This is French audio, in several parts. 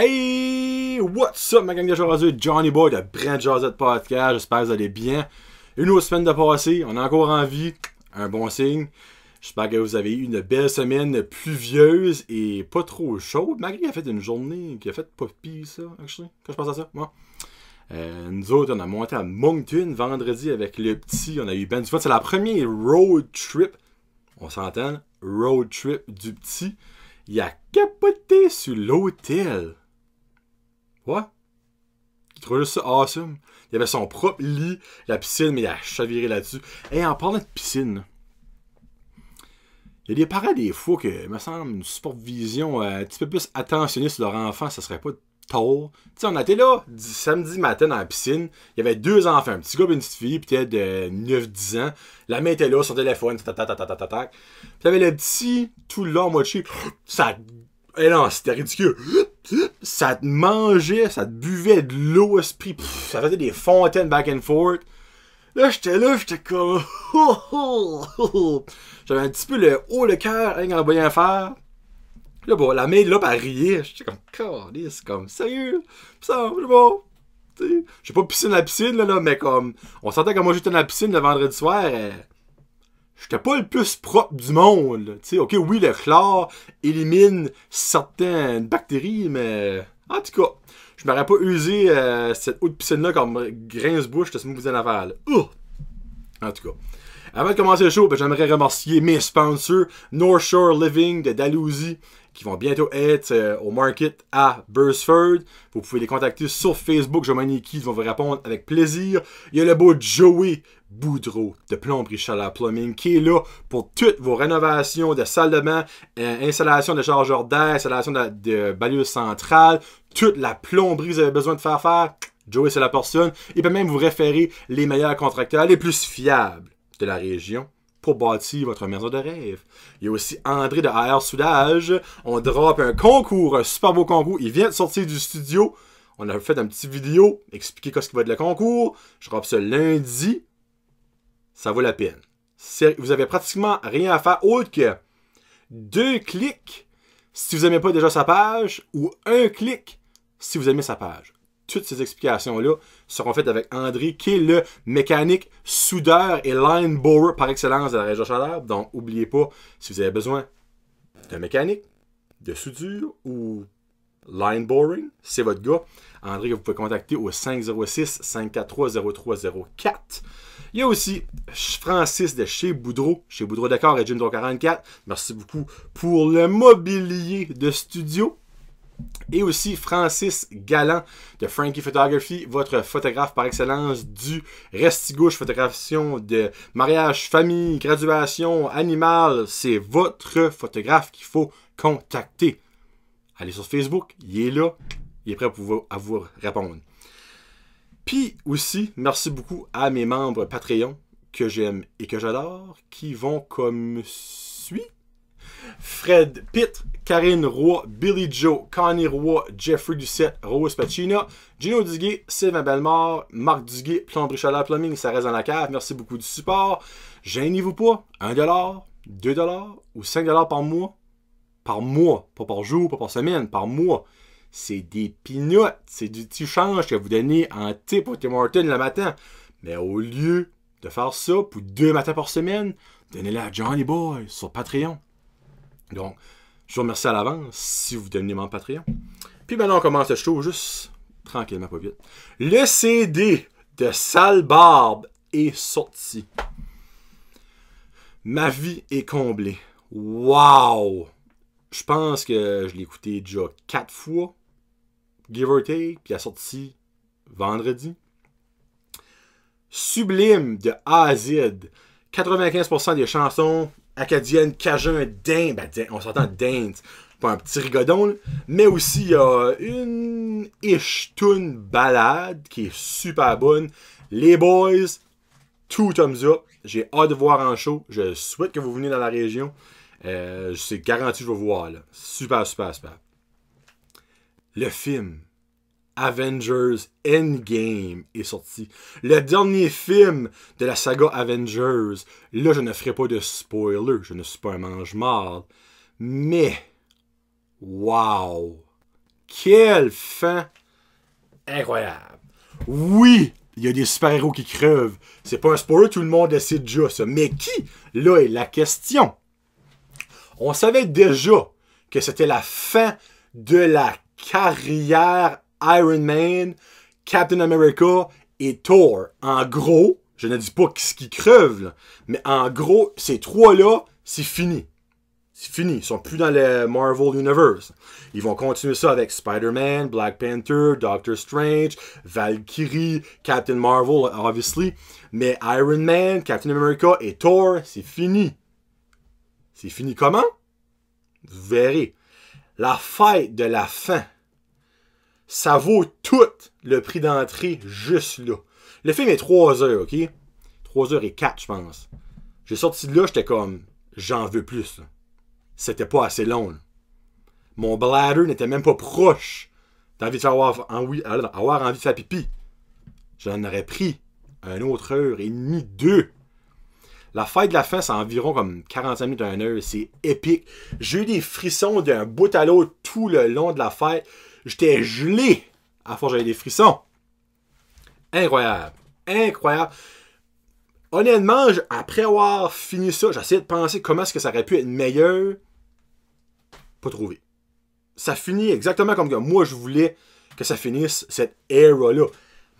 Hey, what's up ma gang de Johnny Boy de Brand Jazz Podcast, j'espère que vous allez bien. Une autre semaine de passé, on est encore en vie, un bon signe. J'espère que vous avez eu une belle semaine pluvieuse et pas trop chaude. Malgré a fait une journée qui a fait pas pire ça, actually, quand je pense à ça, moi. Euh, nous autres, on a monté à Moncton vendredi avec le petit, on a eu ben du C'est la première road trip, on s'entend, road trip du petit. Il a capoté sur l'hôtel. Il trouvait juste ça awesome. Il avait son propre lit, la piscine, mais il a chaviré là-dessus. Et en parlant de piscine, il y a des parents des fois que, me semble, une super vision euh, un petit peu plus attentionnée sur leur enfant, ça serait pas tôt. Tu sais, on était là samedi matin dans la piscine, il y avait deux enfants, un petit gars et une petite fille, peut-être de 9-10 ans. La main était là, son téléphone, tac, tac, tac, tac, tac, tac. Puis il y le petit, tout long, moitié, ça et eh non, c'était ridicule. Ça te mangeait, ça te buvait de l'eau, esprit. ça faisait des fontaines back and forth. Là, j'étais là, j'étais comme. J'avais un petit peu le haut le cœur hein, quand voyant faire. Là, bon, la mail, là, elle riait. J'étais comme, c'est comme, sérieux. Ça, je bon. J'ai pas piscine à la piscine, là, là, mais comme, on sentait que moi j'étais dans la piscine le vendredi soir. et... Euh, j'étais pas le plus propre du monde. Tu sais, ok, oui, le chlore élimine certaines bactéries, mais en tout cas, je m'aurais pas usé euh, cette eau de piscine-là comme grince-bouche de ce mouvement naval. En tout cas. Avant de commencer le show, ben, j'aimerais remercier mes sponsors, North Shore Living de Dalhousie, qui vont bientôt être euh, au market à Bursford. Vous pouvez les contacter sur Facebook, Jomani qui ils vont vous répondre avec plaisir. Il y a le beau Joey Boudreau de Plomberie Chaleur Plumbing qui est là pour toutes vos rénovations de salle de bain, euh, installation de chargeurs d'air, installation de, de centrale, toute la plomberie que vous avez besoin de faire faire. Joey, c'est la personne. Il peut même vous référer les meilleurs contracteurs, les plus fiables de la région pour bâtir votre maison de rêve. Il y a aussi André de AR Soudage. On drop un concours, un super beau concours. Il vient de sortir du studio. On a fait une petite vidéo, expliquer ce qui va être le concours. Je drop ce lundi ça vaut la peine. Vous avez pratiquement rien à faire autre que deux clics si vous n'aimez pas déjà sa page ou un clic si vous aimez sa page. Toutes ces explications-là seront faites avec André, qui est le mécanique soudeur et line borer par excellence de la région Chaleur. Donc, n'oubliez pas, si vous avez besoin d'un mécanique, de soudure ou line boring, c'est votre gars. André, vous pouvez contacter au 506-543-0304. Il y a aussi Francis de chez Boudreau, chez Boudreau D'accord et Jim 44. Merci beaucoup pour le mobilier de studio. Et aussi Francis Galant de Frankie Photography, votre photographe par excellence du Restigouche, photographie de mariage, famille, graduation, animal. C'est votre photographe qu'il faut contacter. Allez sur Facebook, il est là, il est prêt pour à vous répondre. Puis aussi, merci beaucoup à mes membres Patreon que j'aime et que j'adore, qui vont comme suit. Fred Pitt, Karine Roy, Billy Joe, Connie Roy, Jeffrey Dusset, Rose Pacina, Gino Duguay, Sylvain Belmort, Marc Duguay, Plomberie Chaleur Plumbing, ça reste dans la cave. Merci beaucoup du support. Gênez-vous pas, 1$, 2$ ou 5$ par mois. Par mois, pas par jour, pas par semaine, par mois c'est des pinottes. c'est du petit change que vous donnez en type au Tim Martin le matin. Mais au lieu de faire ça pour deux matins par semaine, donnez-le à Johnny Boy sur Patreon. Donc, je vous remercie à l'avance si vous devenez mon Patreon. Puis maintenant, on commence le show juste tranquillement, pas vite. Le CD de Sale Barbe est sorti. Ma vie est comblée. Wow! Je pense que je l'ai écouté déjà quatre fois give or take, qui a sorti vendredi. Sublime de Azid. 95% des chansons acadiennes, cajun, ben, d'Inde. on s'entend d'Inde, pas un petit rigodon. Mais aussi, il y a une ish tune balade qui est super bonne. Les boys, tout thumbs up. J'ai hâte de voir en show. Je souhaite que vous venez dans la région. Euh, c'est garanti que je vais vous voir. Super, super, super le film Avengers Endgame est sorti. Le dernier film de la saga Avengers. Là, je ne ferai pas de spoiler, je ne suis pas un mange mort Mais, waouh Quelle fin incroyable! Oui, il y a des super-héros qui crevent. C'est pas un spoiler, tout le monde décide de déjà ça. Mais qui? Là est la question. On savait déjà que c'était la fin de la carrière Iron Man, Captain America et Thor. En gros, je ne dis pas ce qui creuve, mais en gros, ces trois-là, c'est fini. C'est fini. Ils sont plus dans le Marvel Universe. Ils vont continuer ça avec Spider-Man, Black Panther, Doctor Strange, Valkyrie, Captain Marvel, obviously. Mais Iron Man, Captain America et Thor, c'est fini. C'est fini comment? Vous verrez. La fête de la fin, ça vaut tout le prix d'entrée juste là. Le film est 3 heures, OK? 3 heures et 4, je pense. J'ai sorti de là, j'étais comme, j'en veux plus. C'était pas assez long. Mon bladder n'était même pas proche d'avoir envie, ah envie de faire pipi. J'en aurais pris un autre heure et demie, deux. La fête de la fin, c'est environ comme 45 minutes à 1 heure. C'est épique. J'ai eu des frissons d'un bout à l'autre tout le long de la fête. J'étais gelé. À force, j'avais des frissons. Incroyable. Incroyable. Honnêtement, après avoir fini ça, j'essayais de penser comment est-ce que ça aurait pu être meilleur. Pas trouvé. Ça finit exactement comme moi je voulais que ça finisse cette era-là.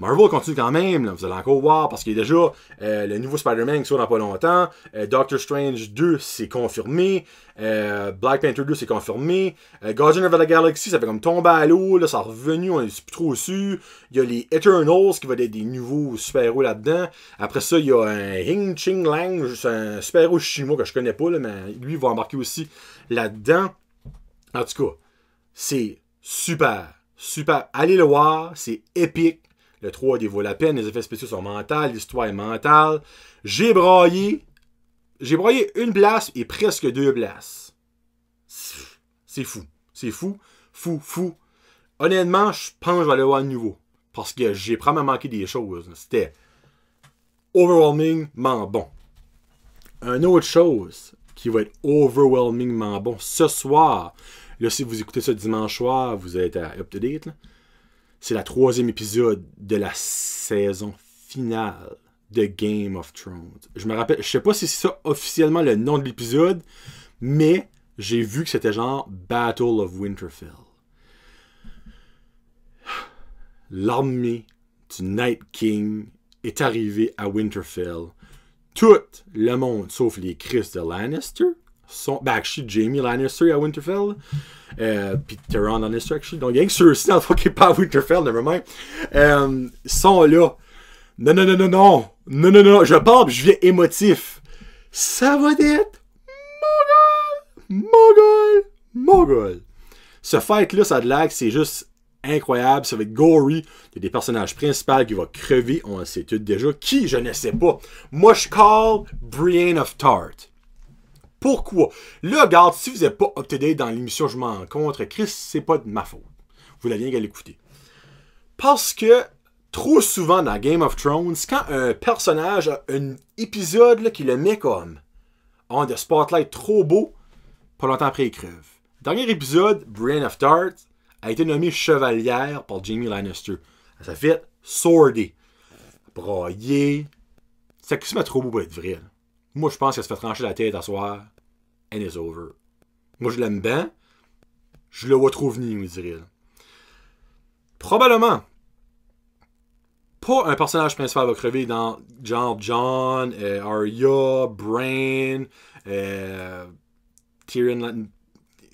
Marvel continue quand même, vous allez encore voir, parce qu'il y a déjà euh, le nouveau Spider-Man qui sort dans pas longtemps, euh, Doctor Strange 2 c'est confirmé, euh, Black Panther 2 c'est confirmé, Guardian of the Galaxy ça fait comme tomber à l'eau, là ça est revenu, on est plus trop dessus il y a les Eternals qui vont être des nouveaux super-héros là-dedans, après ça il y a un Hing Ching Lang, un super-héros chinois que je connais pas, mais lui va embarquer aussi là-dedans. En tout cas, c'est super, super, allez le voir, c'est épique le 3 vaut la peine, les effets spéciaux sont mentaux, l'histoire est mentale. J'ai broyé. J'ai broyé une place et presque deux places. C'est fou. C'est fou. Fou, fou. Honnêtement, je pense que je vais aller voir de nouveau. Parce que j'ai probablement manqué des choses. C'était overwhelmingment bon. Une autre chose qui va être overwhelmingment bon ce soir. Là, si vous écoutez ça dimanche soir, vous êtes à up to date. C'est la troisième épisode de la saison finale de Game of Thrones. Je me rappelle, je sais pas si c'est ça officiellement le nom de l'épisode, mais j'ai vu que c'était genre Battle of Winterfell. L'armée du Night King est arrivée à Winterfell. Tout le monde, sauf les Chris de Lannister, sont. Ben, actually, Jamie Lannister à Winterfell. Euh, puis Tyrion Lannister, actually. Donc, rien que ceux-ci, en tout qui pas à Winterfell, nevermind. Euh, ils sont là. Non, non, non, non, non. Non, non, non. Je parle, je viens émotif. Ça va être Mogul! Mogul! Mogul! Ce fight-là, ça de lag, c'est juste incroyable. Ça va être gory. Il y a des personnages principaux qui vont crever. On sait tout déjà. Qui, je ne sais pas. Moi, je call Brienne of Tart. Pourquoi? Là, regarde, si vous n'êtes pas up dans l'émission Je m'en contre, Chris, c'est pas de ma faute. Vous bien qu'à l'écouter. Parce que trop souvent dans Game of Thrones, quand un personnage a un épisode qui le met comme en de spotlight trop beau, pas longtemps après il crève. Dernier épisode, Brian of Tart a été nommé chevalière par Jamie Lannister. Ça fait fait Broyé. Ça C'est que trop beau pour être vrai. Moi, je pense qu'elle se fait trancher la tête à soir. And it's over. Moi, je l'aime bien. Je le vois trop venir, me dirais. Probablement. Pas un personnage principal va crever dans genre John, euh, Arya, Brain, euh, Tyrion.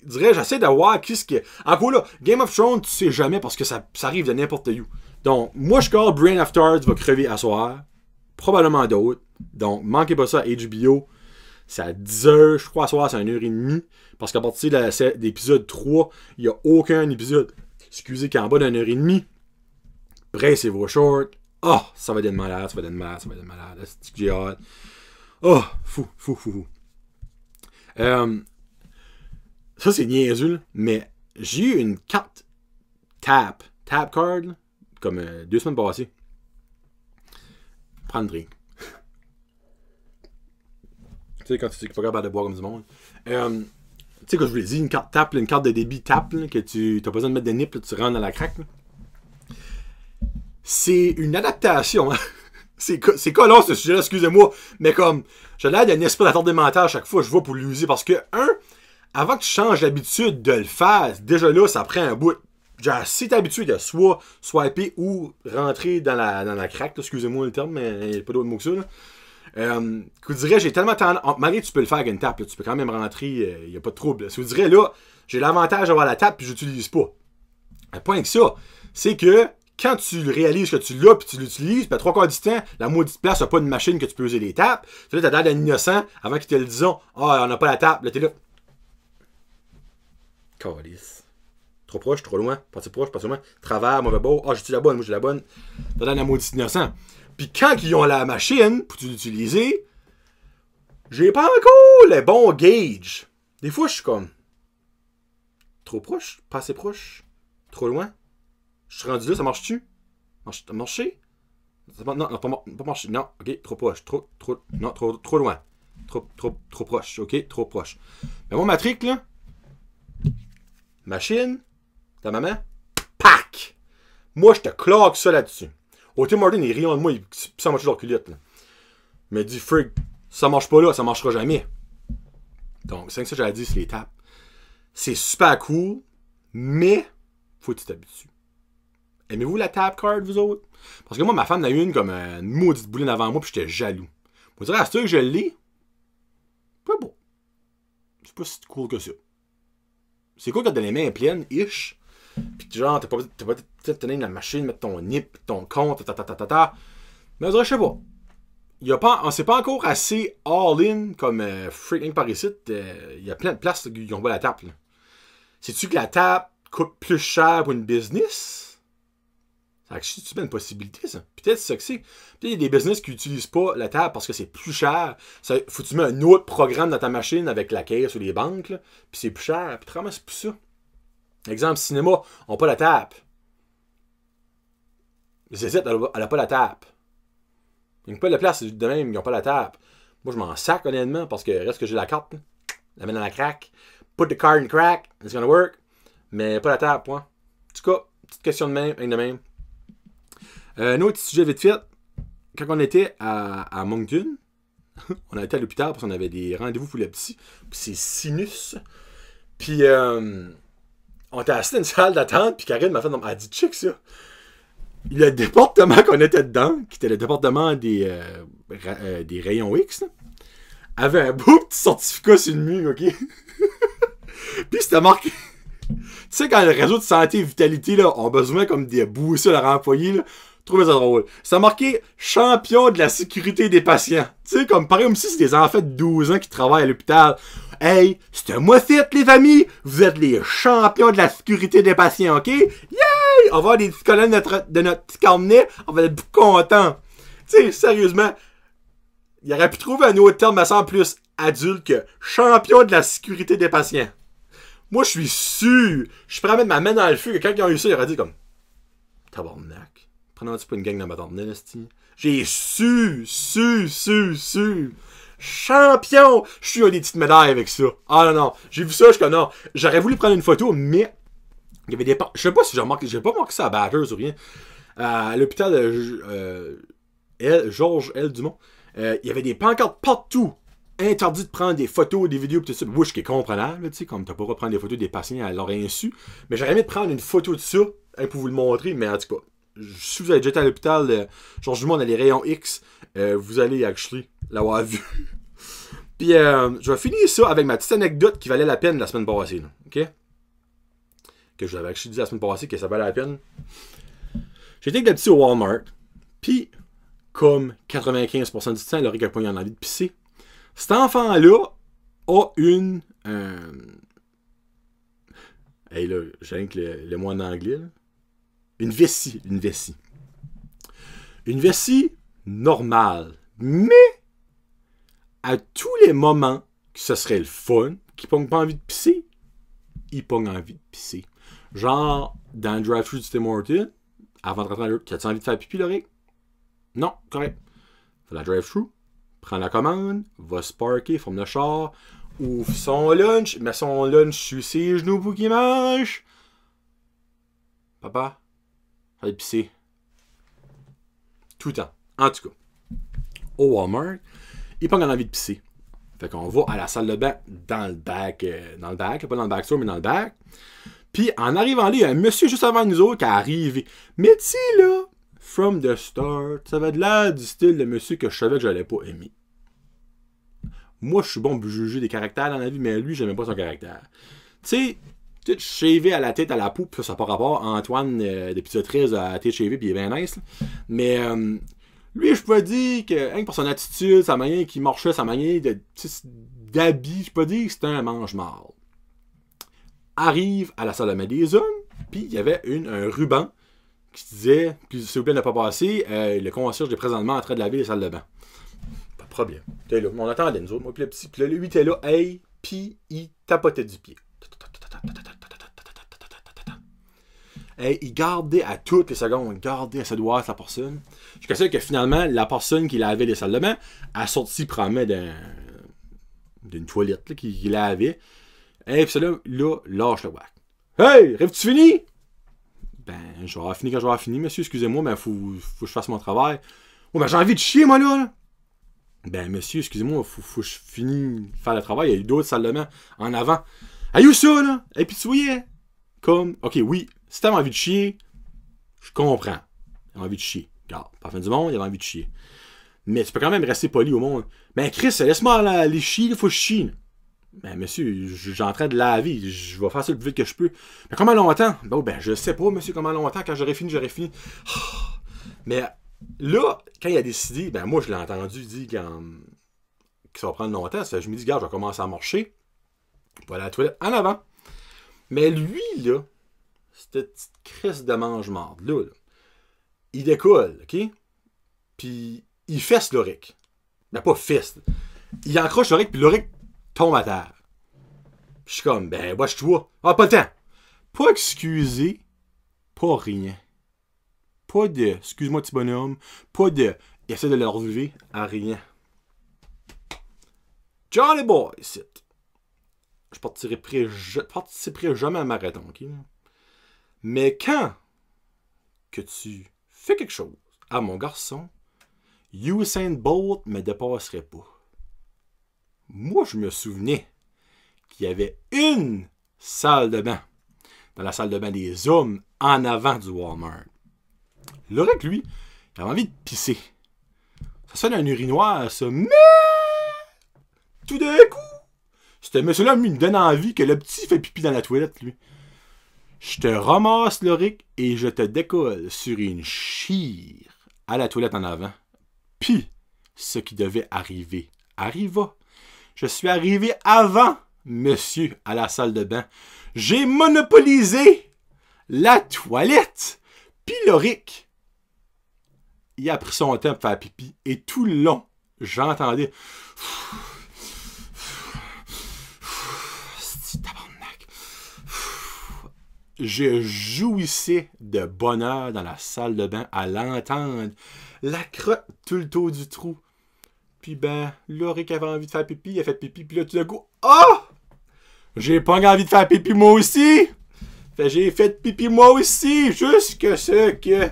Dirais, j'essaie d'avoir qui ce qui. Encore là, Game of Thrones, tu sais jamais parce que ça, arrive de n'importe où. Donc, moi, je call Brain Afterwards va crever à soir probablement d'autres. Donc, manquez pas ça à HBO. C'est à 10h, je crois, à soir, c'est à 1h30. Parce qu'à partir de l'épisode 3, il n'y a aucun épisode, excusez, qu'en bas d'une heure et demie. Pressez vos shorts. oh, ça va être malade, ça va être malade, ça va être malade. C'est du j'ai Oh, fou, fou, fou, fou. Euh, ça, c'est niaiseux, mais j'ai eu une carte tap, tap card, comme euh, deux semaines passées prends tu sais, quand tu es pas capable de boire comme du monde. Euh, tu sais, quand je vous l'ai dit, une carte tape, une carte de débit tape, que tu as besoin de mettre des nips, tu rentres dans la craque. C'est une adaptation. Hein. C'est collant ce sujet-là, excusez-moi, mais comme j'ai l'air d'un esprit d'attente mentale à chaque fois je vois pour l'user parce que, un, avant que tu changes l'habitude de le faire, déjà là, ça prend un bout. Genre, si t'es habitué de soit swiper ou rentrer dans la, dans la craque, excusez-moi le terme, mais il n'y a pas d'autre mot que ça. Euh, vous dirais, j'ai tellement tendance. Oh, Malgré que tu peux le faire avec une tape, tu peux quand même rentrer, euh, il n'y a pas de trouble. Si vous dirais, là, j'ai l'avantage d'avoir la tape puis j'utilise pas. Le euh, point que ça, c'est que quand tu réalises que tu l'as puis tu l'utilises, puis à trois quarts du temps, la maudite place n'a pas une machine que tu peux user les tapes. Tu as l'air d'un innocent avant qu'ils te le disent, oh, ah, on n'a pas la tape, là, t'es là. Calice trop proche, trop loin, pas trop proche, pas trop loin, travers, mauvais beau. ah, j'ai-tu la bonne, moi j'ai la bonne. T'as la maudite innocent. Puis quand ils ont la machine pour l'utiliser, j'ai pas encore le bon gauge. Des fois, je suis comme trop proche, pas assez proche, trop loin. Je suis rendu là, ça marche-tu? Marche, marché? Non, non, pas, marché. Non, ok, trop proche, trop, trop, non, trop, trop loin. Trop, trop, trop proche, ok, trop proche. Mais mon matrix, là, machine, ta maman, pac! Moi, je te claque ça là-dessus. Au Tim Martin, il rit de moi, il ça moi toujours culotte. Là. Mais dis dit, Frig, ça marche pas là, ça marchera jamais. Donc, c'est ça que j'avais dit, c'est les tapes. C'est super cool, mais faut que tu t'habitues. Aimez-vous la tap card, vous autres? Parce que moi, ma femme en a eu une comme euh, une maudite bouline avant moi, puis j'étais jaloux. Vous direz, à ce que je l'ai, pas beau. C'est pas si cool que ça. C'est cool quand t'as les mains pleines, ish, puis genre, t'as pas peut de tenir la machine, mettre ton NIP, ton compte, ta ta ta ta ta. Mais je sais pas. Y pas on s'est pas encore assez all-in comme euh, Freaking par euh, Il y a plein de places qui ont pas la table Sais-tu que la table coûte plus cher pour une business? Ça c'est une possibilité, ça. Peut-être c'est ça que c'est. Peut-être il y a des business qui n'utilisent pas la table parce que c'est plus cher. faut tu mets un autre programme dans ta machine avec la caisse ou les banques, là, puis c'est plus cher. Puis vraiment, c'est plus ça. Exemple, cinéma, on pas la tape. Zézette, elle n'a pas la tape. Une pas de place, c'est de même, ils n'ont pas la tape. Moi, je m'en sac, honnêtement, parce que reste que j'ai la carte. La mène à la crack. Put the card in crack, it's gonna work. Mais pas la tape, point. En tout cas, petite question de même, une de même. Euh, un autre sujet vite fait. Quand on était à, à Moncton, on a été à l'hôpital parce qu'on avait des rendez-vous pour les petits. c'est sinus. Puis, euh, on était assis dans une salle d'attente, puis Karine m'a fait, elle dit, check ça. Le département qu'on était dedans, qui était le département des, euh, euh, des rayons X, avait un beau petit certificat sur le mur, ok? puis c'était marqué. tu sais, quand le réseau de santé et vitalité, là, ont besoin comme des bouts sur leur employé, là, trouvez ça drôle. Ça marqué champion de la sécurité des patients. Tu sais, comme pareil, comme si c'est des enfants de 12 ans qui travaillent à l'hôpital. Hey, c'est moi site, les amis! Vous êtes les champions de la sécurité des patients, OK? Yay! On va avoir des petits de notre, de notre petit carnet, on va être contents. Tu sais, sérieusement, il aurait pu trouver un autre terme, semble plus adulte que champion de la sécurité des patients. Moi, je suis sûr, je suis prêt à mettre ma main dans le feu que quand ils ont eu ça, ils auraient dit comme Tabarnak, prenons tu pas une gang dans ma style. J'ai su, su, su, su champion! Je suis à des petites médailles avec ça. Ah non, non. J'ai vu ça, je non. J'aurais voulu prendre une photo, mais il y avait des. Je sais pas si j'ai remarqué. J'ai pas marqué ça à ou rien. Euh, à l'hôpital euh, euh, Georges L. Dumont, il y avait des pancartes partout. Interdit de prendre des photos, des vidéos, tout ça. ce qui est comprenable, tu sais, comme t'as pas reprendre des photos des patients à leur insu. Mais j'aurais aimé prendre une photo de ça hein, pour vous le montrer, mais en tout cas, si vous avez déjà été à l'hôpital, Georges genre du monde dans les rayons X, euh, vous allez actually l'avoir vu. Puis euh, je vais finir ça avec ma petite anecdote qui valait la peine la semaine passée. ok? Que je vous avais actually dit la semaine passée que ça valait la peine. J'étais avec la petite au Walmart. Puis, comme 95% du temps, qui y a envie de pisser. Cet enfant-là a une. Euh, hey là, j'ai que le, le mot en anglais. Là une vessie, une vessie. Une vessie normale, mais à tous les moments que ce serait le fun, qu'il pogne pas envie de pisser, il pogne envie de pisser. Genre, dans le drive-thru du Tim Hortons, avant de rentrer à tu as-tu envie de faire pipi, l'oreille? Non, correct. Fais la drive-thru, prends la commande, va se parker, forme le char, ouvre son lunch, met son lunch sur ses genoux pour qu'il mange. Papa, être pisser. Tout le temps. En tout cas, au Walmart, il pas envie de pisser. Fait qu'on va à la salle de bain dans le bac, euh, dans le bac, pas dans le back store, mais dans le bac. Puis en arrivant là, il y a un monsieur juste avant nous autres qui est arrivé. Mais tu sais là, from the start, ça va de là du style de monsieur que je savais que j'allais pas aimer. Moi, je suis bon pour juger des caractères dans la vie, mais lui, j'aimais pas son caractère. Tu sais, tout à la tête, à la poupe, ça par rapport à Antoine euh, depuis 13 à tête puis il est bien nice. Mais euh, lui, je peux dire que, pour son attitude, sa manière qui marchait, sa manière d'habit, je peux dire que c'était un mange mal Arrive à la salle de main des hommes, puis il y avait un ruban qui disait, s'il vous plaît, ne pas passer, euh, le concierge est présentement en train de laver les salles de bain. Pas de problème. T'es là, on attendait nous autres, moi, puis le petit, puis là, lui, était là, hey, puis il tapotait du pied. Et il gardait à toutes les secondes, il gardait à sa doigt la personne. Jusqu'à ce que finalement, la personne qui lavait les salles de bain, a sorti promet d'une toilette qu'il lavait. Et puis là, là, lâche le whack. Hey, rêves-tu fini? Ben, je vais avoir fini quand je vais avoir fini, monsieur, excusez-moi, mais faut, faut que je fasse mon travail. Oh, ben j'ai envie de chier, moi, là! Ben, monsieur, excusez-moi, faut, faut que je finisse faire le travail. Il y a eu d'autres salles de bain en avant. Aïe, où ça, là? Et puis, tu voyais, comme, OK, oui, si t'avais envie de chier, je comprends. Il envie de chier. Regarde, pas fin du monde, il envie de chier. Mais tu peux quand même rester poli au monde. Mais Chris, laisse-moi aller chier, il faut que je chie. Ben, monsieur, j'ai en train de je vais faire ça le plus vite que je peux. Mais comment longtemps? Bon, ben, je sais pas, monsieur, comment longtemps. Quand j'aurai fini, j'aurai fini. Mais là, quand il a décidé, ben, moi, je l'ai entendu dire que ça va prendre longtemps. je me dis, regarde, je vais commencer à marcher. Voilà, la toilette en avant. Mais lui, là, cette petite crise de mange-marde, là, il décolle, OK? Puis il fesse l'oric. Mais ben, pas fesse. Il encroche l'oric, puis l'oric tombe à terre. je suis comme, ben, moi, je vois. Ah, pas le temps. Pas excusé, pas rien. Pas de, excuse-moi, petit bonhomme. Pas de, il essaie de le relever à rien. Johnny Boy, c'est je participerai, participerai jamais à un marathon, Mais quand que tu fais quelque chose à mon garçon, Usain Bolt me dépasserait pas. Moi, je me souvenais qu'il y avait une salle de bain, dans la salle de bain des hommes, en avant du Walmart. Le lui, il avait envie de pisser. Ça sonne un urinoir, ça, mais tout d'un coup, ce monsieur-là, me donne envie que le petit fait pipi dans la toilette, lui. Je te ramasse Loric, et je te décolle sur une chire à la toilette en avant. Puis, ce qui devait arriver arriva. Je suis arrivé avant, monsieur, à la salle de bain. J'ai monopolisé la toilette. Puis Loric, il a pris son temps pour faire pipi et tout le long, j'entendais. je jouissais de bonheur dans la salle de bain à l'entendre. La crotte tout le tour du trou. Puis ben, Loric avait envie de faire pipi, il a fait pipi, puis là tout d'un coup, oh! J'ai pas envie de faire pipi moi aussi! Fait j'ai fait pipi moi aussi, jusque ce que.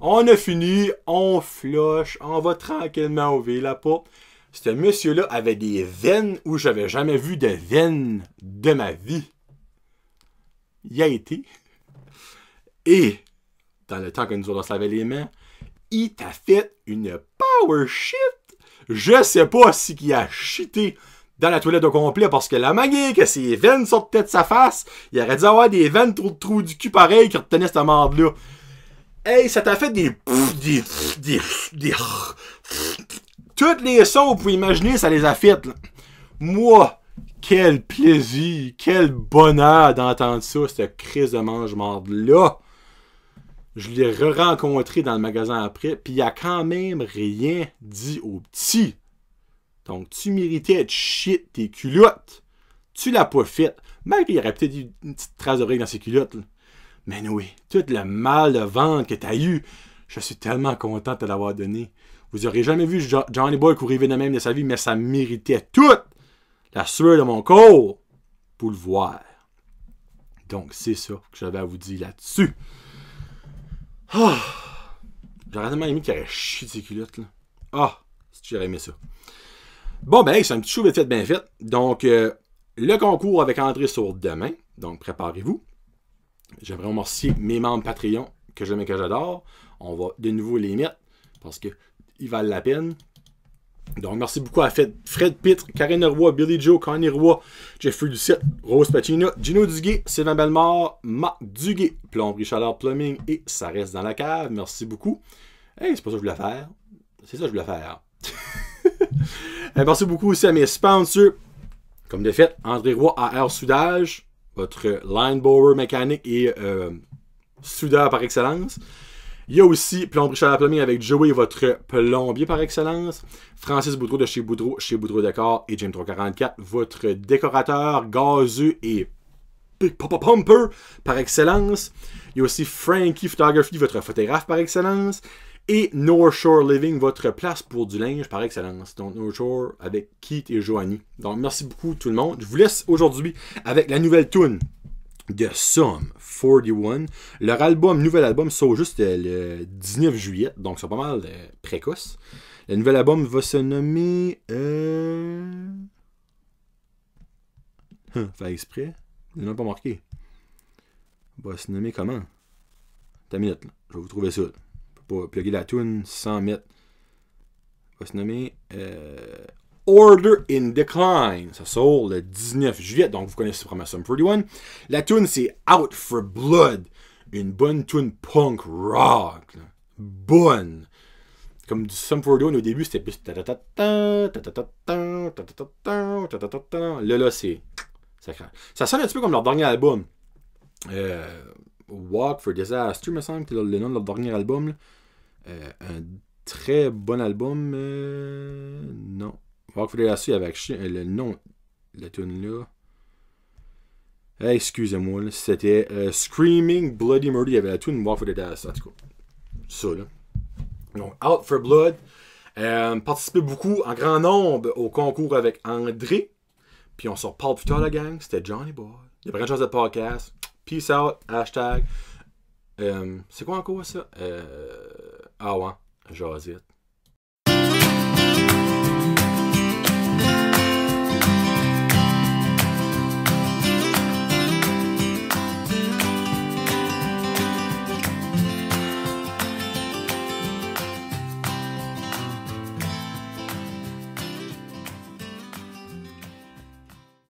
On a fini, on floche, on va tranquillement ouvrir la porte. Ce monsieur-là avait des veines où j'avais jamais vu de veines de ma vie y a été. Et, dans le temps que nous se laver les mains, il t'a fait une power shit. Je sais pas si qui a shité dans la toilette au complet parce que la magie que ses veines sortaient de sa face, il aurait dû avoir des veines trop de trous du cul pareil qui retenaient cette merde là Hey, ça t'a fait des des des toutes les sons vous pouvez imaginer, ça les a faites. Moi, quel plaisir, quel bonheur d'entendre ça, cette crise de mange-marde-là. Je l'ai re-rencontré dans le magasin après, puis il a quand même rien dit au petit. Donc, tu méritais de shit tes culottes. Tu l'as pas fait. Malgré qu'il y aurait peut-être une petite trace de dans ses culottes. Mais oui, tout le mal de vente que t'as eu, je suis tellement content de l'avoir donné. Vous aurez jamais vu Johnny Boy courir de même de sa vie, mais ça méritait tout la sueur de mon corps pour le voir. Donc, c'est ça que j'avais à vous dire là-dessus. Ah! j'aurais tellement aimé qu'il y ait chié de culottes. Là. Ah, si j'aurais aimé ça. Bon, ben, c'est un petit show de fait, bien fait. Donc, euh, le concours avec André sur demain. Donc, préparez-vous. J'aimerais remercier mes membres Patreon que j'aime et que j'adore. On va de nouveau les mettre parce qu'ils valent la peine. Donc, merci beaucoup à Fred Pitt, Karine Roy, Billy Joe, Connie Roy, Jeffrey Lucette, Rose Pacino, Gino Duguay, Sylvain Belmore, Marc Duguay, Plomberie Chaleur Plumbing et Ça reste dans la cave. Merci beaucoup. Hey, c'est pas ça que je voulais faire. C'est ça que je voulais faire. merci beaucoup aussi à mes sponsors. Comme de fait, André Roy Air Soudage, votre line mécanique et euh, soudeur par excellence. Il y a aussi Plomberie la avec Joey, votre plombier par excellence. Francis Boudreau de chez Boudreau, chez Boudreau Décor. Et James 344, votre décorateur gazeux et pumper par excellence. Il y a aussi Frankie Photography, votre photographe par excellence. Et North Shore Living, votre place pour du linge par excellence. Donc North Shore avec Keith et Joanie. Donc merci beaucoup tout le monde. Je vous laisse aujourd'hui avec la nouvelle tune de Sum 41. Leur album, nouvel album, sort juste le 19 juillet, donc c'est pas mal euh, précoce. Le nouvel album va se nommer. Euh... Hum, exprès. Il n'a pas marqué. va se nommer comment T'as minute, là. je vais vous trouver ça. Je pas plugger la tune sans mettre. va se nommer euh, Order in Decline. Ça sort le 19 juillet, donc vous connaissez vraiment Sum 41 La tune c'est Out for Blood. Une bonne tune punk rock. Bonne. Comme du Sum 41 au début, c'était plus. Là, là, c'est. Ça, ça sonne un petit peu comme leur dernier album. Euh, Walk for Disaster, me semble, que le nom de leur dernier album. Euh, un très bon album. Euh, non, Walk for the Rossi avec le nom de la tune là. Excusez-moi, c'était euh, Screaming Bloody Murder. Il y avait la tune Walk for the la En tout cas, ça là. Donc, Out for Blood. Euh, participez beaucoup en grand nombre au concours avec André. Puis on sort parle plus tard, la gang. C'était Johnny Boy. Il y a plein de choses de podcast. Peace out. Hashtag. Euh, c'est quoi encore ça? Euh, ah ouais, j'hésite.